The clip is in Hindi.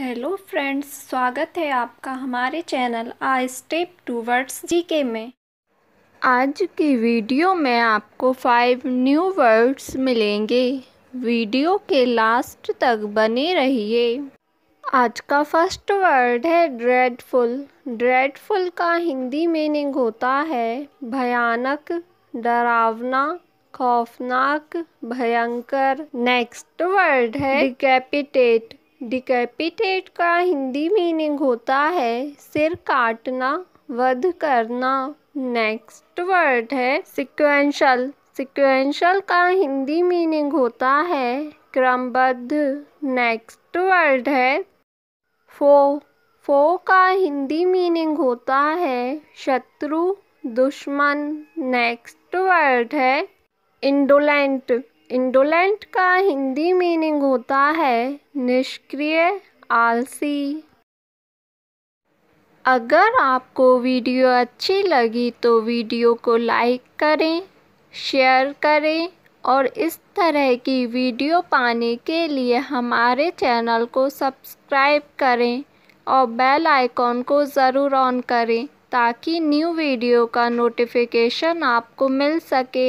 हेलो फ्रेंड्स स्वागत है आपका हमारे channel a step towards G K में आज की वीडियो में आपको फाइव न्यू वर्ड्स मिलेंगे वीडियो के लास्ट तक बने रहिए आज का फर्स्ट वर्ड है ड्रेडफुल ड्रेडफुल का हिंदी मीनिंग होता है भयानक डरावना खौफनाक भयंकर नेक्स्ट वर्ड है कैपिटेट डिकैपिटेट का हिंदी मीनिंग होता है सिर काटना वध करना नेक्स्ट वर्ड है सिक्वेंशल सिक्वेंशल का हिंदी मीनिंग होता है क्रमबद्ध नेक्स्ट वर्ड है फो फो का हिंदी मीनिंग होता है शत्रु दुश्मन नेक्स्ट वर्ड है इंडोलेंट इंडोलेंट का हिंदी मीनिंग होता है निष्क्रिय आलसी अगर आपको वीडियो अच्छी लगी तो वीडियो को लाइक करें शेयर करें और इस तरह की वीडियो पाने के लिए हमारे चैनल को सब्सक्राइब करें और बेल आइकॉन को ज़रूर ऑन करें ताकि न्यू वीडियो का नोटिफिकेशन आपको मिल सके